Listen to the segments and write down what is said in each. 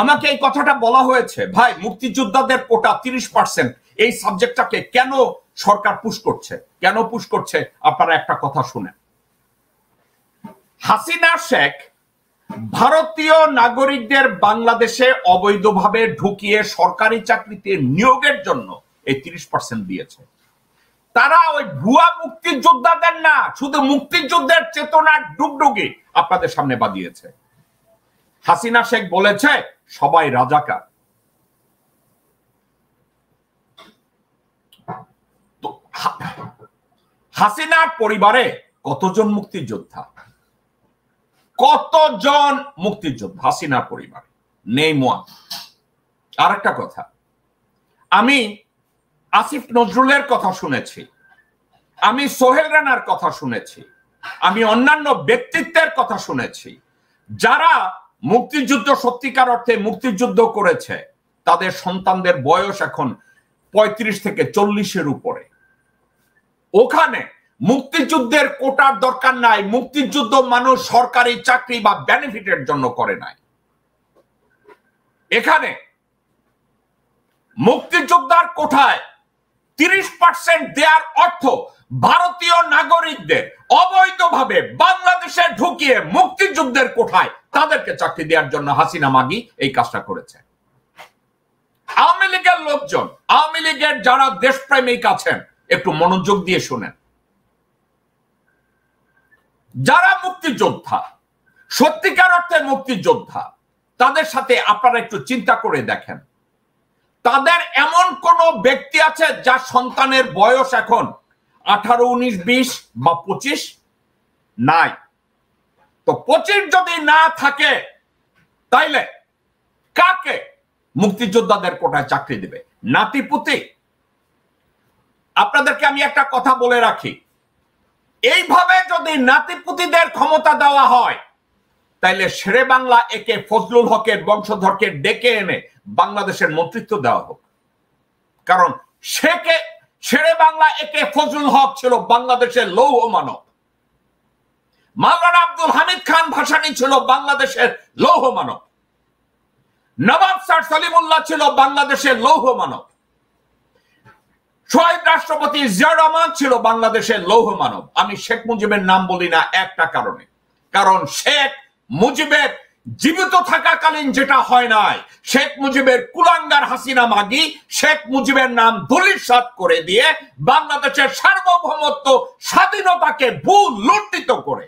আমাকে এই কথাটা বলা হয়েছে ভাই মুক্তিযোদ্ধাদের কোটা তিরিশ পার্সেন্ট এই সাবজেক্টটাকে কেন সরকার পুশ করছে কেন পুশ করছে আপনারা একটা কথা শুনেন হাসিনা শেখ ভারতীয় নাগরিকদের বাংলাদেশে অবৈধভাবে ঢুকিয়ে সরকারি চাকরিতে নিয়োগের জন্য এই তিরিশ পার্সেন্ট দিয়েছে তারা ওই ভুয়া মুক্তিযোদ্ধাদের না শুধু মুক্তিযুদ্ধের চেতনার ডুগডুগি আপনাদের সামনে বাদিয়েছে হাসিনা শেখ বলেছে সবাই রাজাকার হাসিনার পরিবারে কতজন মুক্তিযোদ্ধা কতজন মুক্তিযোদ্ধা হাসিনার পরিবার নেই মোয়া আর একটা কথা আমি আসিফ নজরুলের কথা শুনেছি আমি সোহেল রানার কথা শুনেছি আমি অন্যান্য ব্যক্তিত্বের কথা শুনেছি যারা মুক্তিযুদ্ধ সত্যিকার অর্থে মুক্তিযুদ্ধ করেছে তাদের সন্তানদের বয়স এখন ৩৫ থেকে চল্লিশের উপরে ওখানে মুক্তিযুদ্ধের কোটার দরকার নাই মুক্তিযুদ্ধ মানুষ সরকারি চাকরি বা বেনিফিটের জন্য করে নাই এখানে মুক্তিযোদ্ধার কোঠায় তিরিশ পার্সেন্ট দেওয়ার অর্থ ভারতীয় নাগরিকদের অবৈধভাবে বাংলাদেশে ঢুকিয়ে মুক্তিযুদ্ধের কোঠায় তাদেরকে চাকরি দেওয়ার জন্য হাসিনা মাগি এই কাজটা করেছে আওয়ামী লীগের লোকজন আওয়ামী লীগের যারা দেশপ্রেমিক আছেন একটু মনোযোগ দিয়ে শুনেন যারা মুক্তিযোদ্ধা সত্যিকার অর্থে মুক্তিযোদ্ধা তাদের সাথে আপনারা একটু চিন্তা করে দেখেন তাদের এমন কোন ব্যক্তি আছে যার সন্তানের বয়স এখন আঠারো উনিশ বিশ বা পঁচিশ নাই তো পঁচিশ যদি না থাকে তাইলে কাকে মুক্তিযোদ্ধাদের কোটায় চাকরি দেবে নাতিপুতি আপনাদেরকে আমি একটা কথা বলে রাখি এইভাবে যদি নাতিপুতিদের ক্ষমতা দেওয়া হয় তাইলে শেরে বাংলা একে ফজলুল হকের বংশধরকে ডেকে এনে বাংলাদেশের মন্ত্রিত্ব দেওয়া হোক কারণ সেকে ছেড়ে বাংলা একে ফজলুল হক ছিল বাংলাদেশের লৌহ মানব মাওলানা আব্দুল হামিদ খান ভাসানী ছিল বাংলাদেশের লৌহ মানব নবাব সার সলিমুল্লাহ ছিল বাংলাদেশের লৌহ মানব শহীদ রাষ্ট্রপতি জিয়া রহমান ছিল বাংলাদেশের লৌহ মানব আমি শেখ মুজিবের নাম বলি না একটা কারণে কারণ শেখ মুজিবের জীবিত থাকাকালীন যেটা হয় নাই শেখ মুজিবের কুলাঙ্গার হাসিনা মাগি শেখ মুজিবের নাম ধুলিসাত করে দিয়ে বাংলাদেশের সার্বভৌমত্ব স্বাধীনতাকে ভুল লুণ্ঠিত করে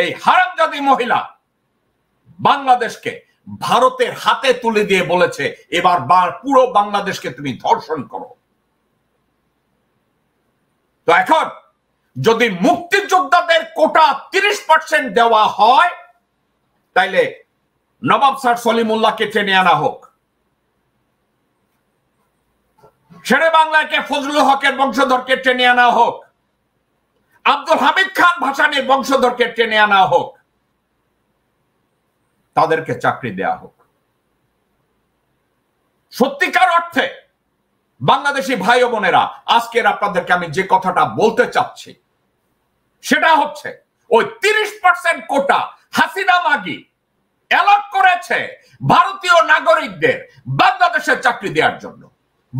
এই হারামজাদি মহিলা বাংলাদেশকে ভারতের হাতে তুলে দিয়ে বলেছে এবার পুরো বাংলাদেশকে তুমি ধর্ষণ করো তো এখন যদি মুক্তিযোদ্ধাদের কোটা তিরিশ পার্সেন্ট দেওয়া হয় তাইলে নবাব স্যার সলিমুল্লাহকে টেনে আনা হোক শেরে বাংলাকে ফজলুল হকের বংশধরকে টেনে আনা হোক আব্দুল হামিদ খান ভাসানের বংশধরকে টেনে আনা হোক তাদেরকে চাকরি দেয়া হোক সত্যিকার অর্থে বাংলাদেশি ভাই বোনেরা আজকের আপনাদেরকে আমি যে কথাটা বলতে চাচ্ছি সেটা হচ্ছে ওই তিরিশ পার্সেন্ট কোটা হাসিনা মাগি অ্যালট করেছে ভারতীয় নাগরিকদের বাংলাদেশে চাকরি দেওয়ার জন্য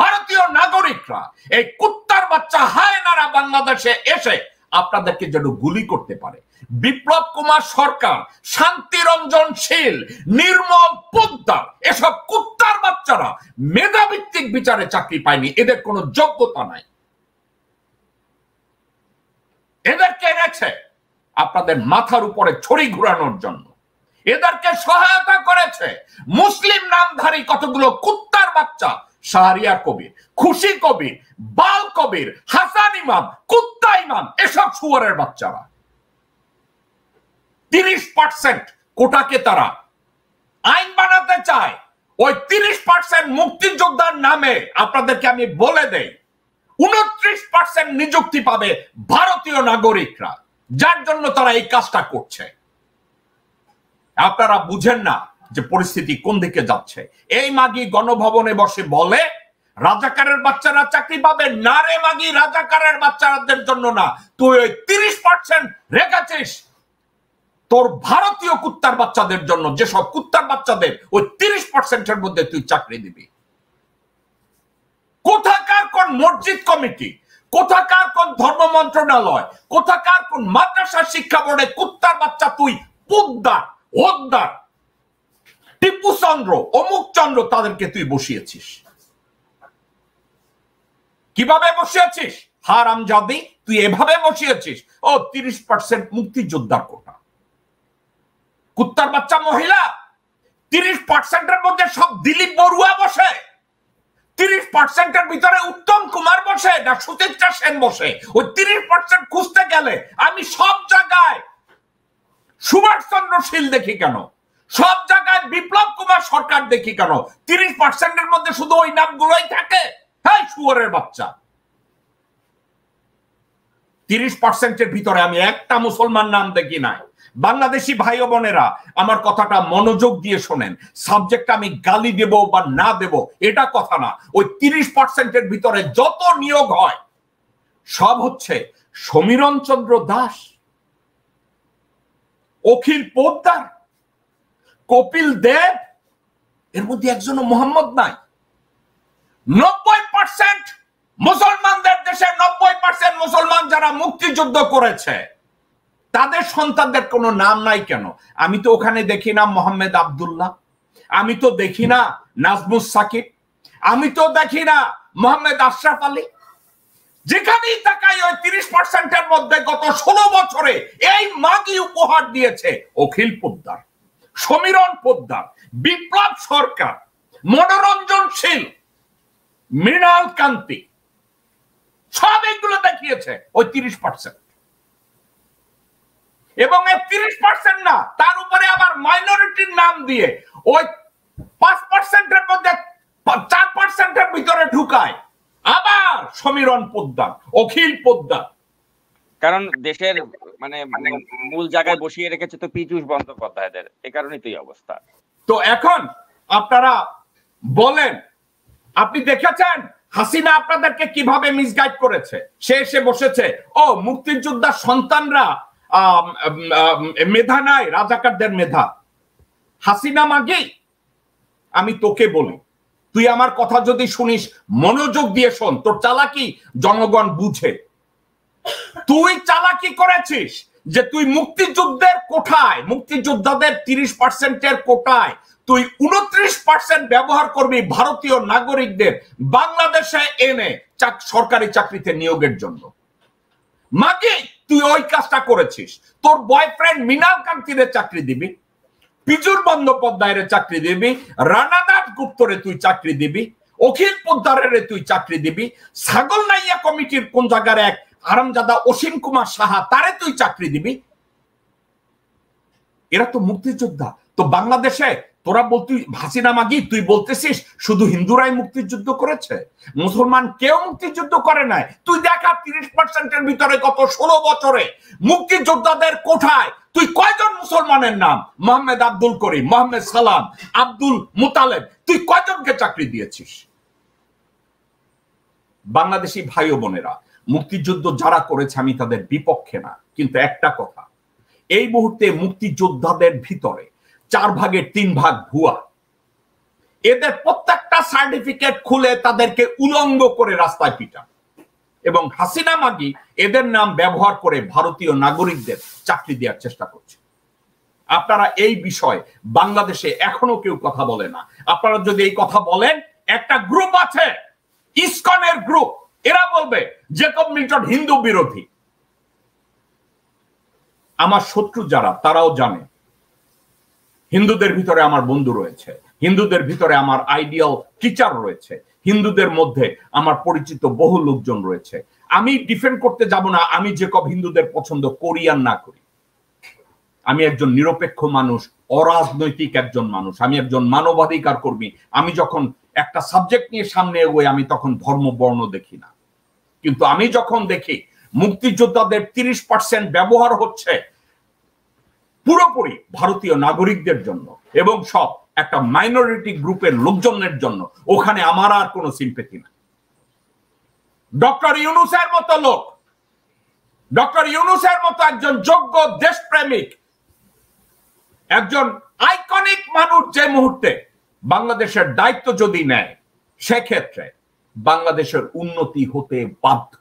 ভারতীয় নাগরিকরা এই কুত্তার বাচ্চা হায়নারা বাংলাদেশে এসে আপনাদেরকে যেন গুলি করতে পারে বিপ্লব কুমার সরকার শান্তিরঞ্জনশীল নির্মল পোদ্দার এসব কুত্তার বাচ্চারা মেধাভিত্তিক বিচারে চাকরি পায়নি এদের কোনো যোগ্যতা নাই এদেরকে এনেছে আপনাদের মাথার উপরে ছড়ি ঘুরানোর জন্য এদেরকে সহায়তা করেছে মুসলিম নামধারী কতগুলো কুত্তার বাচ্চা শাহরিয়ার কবির খুশি কবির বাল কবির হাসান ইমাম কুত্তা ইমাম এসব শুয়ারের বাচ্চারা তিরিশ পার্সেন্ট কোটাকে তারা আইন বানাতে চায় ওই তিরিশ পার্সেন্ট মুক্তিযোদ্ধার নামে আপনাদেরকে আমি বলে দেই উনত্রিশ পার্সেন্ট নিযুক্তি পাবে ভারতীয় নাগরিকরা যার জন্য তারা এই কাজটা করছে আপনারা বুঝেন না যে পরিস্থিতি কোন দিকে যাচ্ছে এই মাগি গণভবনে বসে বলে রাজাকারের বাচ্চারা চাকরি পাবে না রে মাগি রাজাকারের বাচ্চাদের জন্য না তুই ওই তিরিশ পার্সেন্ট রেখেছিস তোর ভারতীয় কুত্তার বাচ্চাদের জন্য যেসব কুত্তার বাচ্চাদের ওই তিরিশ পার্সেন্টের মধ্যে তুই চাকরি দিবি কোথাকার কোন মসজিদ কমিটি কোথাকার কোন ধর্ম মন্ত্রণালয় কোথাকার কোন মাদ্রাসা শিক্ষা বোর্ডে কুত্তার বাচ্চা তুই পুদ্দার টিপু চন্দ্র অমুক চন্দ্র তাদেরকে তুই বসিয়েছিস কিভাবে বসিয়েছিস হারাম জাদি তুই এভাবে বসিয়েছিস ও তিরিশ পার্সেন্ট মুক্তিযোদ্ধার কোটা কুত্তার বাচ্চা মহিলা তিরিশ পার্সেন্টের মধ্যে সব দিলীপ বড়ুয়া বসে তিরিশ পার্সেন্টের ভিতরে উত্তম কুমার বসে না সুচিত্রা সেন বসে ওই তিরিশ পার্সেন্ট খুঁজতে গেলে আমি সব জায়গায় সুভাষচন্দ্র শীল দেখি কেন সব জায়গায় বিপ্লব কুমার সরকার দেখি কেন তিরিশ পার্সেন্টের মধ্যে শুধু ওই নামগুলোই থাকে হ্যাঁ শুয়ারের বাচ্চা তিরিশ পার্সেন্টের ভিতরে আমি একটা মুসলমান নাম দেখি নাই বাংলাদেশি ভাই বোনেরা আমার কথাটা মনোযোগ দিয়ে শোনেন সাবজেক্ট আমি গালি দেব বা না দেব এটা কথা না ওই তিরিশ পার্সেন্টের ভিতরে যত নিয়োগ হয় সব হচ্ছে সমীরণ চন্দ্র দাস অখিল পোদ্দার কপিল দেব এর মধ্যে একজন মোহাম্মদ নাই নব্বই পার্সেন্ট মুসলমানদের দেশে নব্বই পার্সেন্ট মুসলমান যারা মুক্তিযুদ্ধ করেছে তাদের সন্তানদের কোনো নাম নাই কেন আমি তো ওখানে দেখি না মোহাম্মদ আবদুল্লাহ আমি তো দেখি না নাজমুস সাকিব আমি তো দেখি না মোহাম্মদ আশরাফ আলী যেখানেই তাকাই ওই তিরিশ পার্সেন্টের মধ্যে গত ষোলো বছরে এই মাগি উপহার দিয়েছে অখিল পোদ্দার সমীরণ পোদ্দার বিপ্লব সরকার মনোরঞ্জনশীল মৃণাল কান্তি সব এইগুলো দেখিয়েছে ওই তিরিশ পার্সেন্ট এবং এই তিরিশ পার্সেন্ট না তার উপরে আবার মাইনরিটির নাম দিয়ে ওই পাঁচ পার্সেন্টের মধ্যে চার পার্সেন্টের ভিতরে ঢুকায় আবার সমীরণ পদ্মা অখিল পদ্মা কারণ দেশের মানে মূল জায়গায় বসিয়ে রেখেছে তো পীযুষ এদের এ কারণেই তো অবস্থা তো এখন আপনারা বলেন আপনি দেখেছেন হাসিনা আপনাদেরকে কিভাবে মিসগাইড করেছে সে এসে বসেছে ও মুক্তিযোদ্ধার সন্তানরা মেধা নাই রাজাকারদের মেধা হাসিনা মাগে আমি তোকে বলি তুই আমার কথা যদি শুনিস মনোযোগ দিয়ে শোন তোর চালাকি জনগণ বুঝে তুই চালাকি করেছিস যে তুই মুক্তিযুদ্ধের কোঠায় মুক্তিযোদ্ধাদের তিরিশ পার্সেন্টের কোটায় তুই উনত্রিশ পার্সেন্ট ব্যবহার করবি ভারতীয় নাগরিকদের বাংলাদেশে এনে সরকারি চাকরিতে নিয়োগের জন্য মাকে তুই ওই কাজটা করেছিস তোর বয়ফ্রেন্ড মিনাল কান্তিদের চাকরি দিবি পিজুর বন্দ্যোপাধ্যায়ের চাকরি দিবি রানাদাস গুপ্তরে তুই চাকরি দিবি অখিল পোদ্দারের তুই চাকরি দিবি ছাগল নাইয়া কমিটির কোন জায়গার এক আরামজাদা অসীম কুমার সাহা তারে তুই চাকরি দিবি এরা তো মুক্তিযোদ্ধা তো বাংলাদেশে তোরা ভাসি না মাগি তুই বলতেছিস শুধু হিন্দুরাই মুক্তিযুদ্ধ করেছে মুসলমান কেউ মুক্তিযুদ্ধ করে নাই তুই দেখা তিরিশ পার্সেন্টের ভিতরে গত ষোলো বছরে মুক্তিযোদ্ধাদের কোঠায় তুই কয়জন মুসলমানের নাম মোহাম্মদ আব্দুল করিম মোহাম্মদ সালাম আব্দুল মুতালেব তুই কয়জনকে চাকরি দিয়েছিস বাংলাদেশি ভাই বোনেরা মুক্তিযুদ্ধ যারা করেছে আমি তাদের বিপক্ষে না কিন্তু একটা কথা এই মুহূর্তে মুক্তিযোদ্ধাদের ভিতরে চার ভাগের তিন ভাগ ভুয়া এদের প্রত্যেকটা সার্টিফিকেট খুলে তাদেরকে উলঙ্গ করে রাস্তায় পিটা এবং হাসিনা মাগি এদের নাম ব্যবহার করে ভারতীয় নাগরিকদের চাকরি দেওয়ার চেষ্টা করছে আপনারা এই বিষয়ে বাংলাদেশে এখনো কেউ কথা বলে না আপনারা যদি এই কথা বলেন একটা গ্রুপ আছে ইসকনের গ্রুপ এরা বলবে জেকব মিল্টন হিন্দু বিরোধী আমার শত্রু যারা তারাও জানে হিন্দুদের ভিতরে আমার বন্ধু রয়েছে হিন্দুদের ভিতরে আমার আইডিয়াল টিচার রয়েছে হিন্দুদের মধ্যে আমার পরিচিত বহু লোকজন রয়েছে আমি ডিফেন্ড করতে যাব না আমি যে কব হিন্দুদের পছন্দ করি আর না করি আমি একজন নিরপেক্ষ মানুষ অরাজনৈতিক একজন মানুষ আমি একজন মানবাধিকার কর্মী আমি যখন একটা সাবজেক্ট নিয়ে সামনে এগোই আমি তখন ধর্ম বর্ণ দেখি না কিন্তু আমি যখন দেখি মুক্তিযোদ্ধাদের তিরিশ পার্সেন্ট ব্যবহার হচ্ছে পুরোপুরি ভারতীয় নাগরিকদের জন্য এবং সব একটা মাইনরিটি গ্রুপের লোকজনের জন্য ওখানে আমার আর কোনো সিম্পেথি না ডক্টর ইউনুসের মতো লোক ডক্টর ইউনুসের মতো একজন যোগ্য দেশপ্রেমিক একজন আইকনিক মানুষ যে মুহূর্তে বাংলাদেশের দায়িত্ব যদি নেয় সেক্ষেত্রে বাংলাদেশের উন্নতি হতে বাধ্য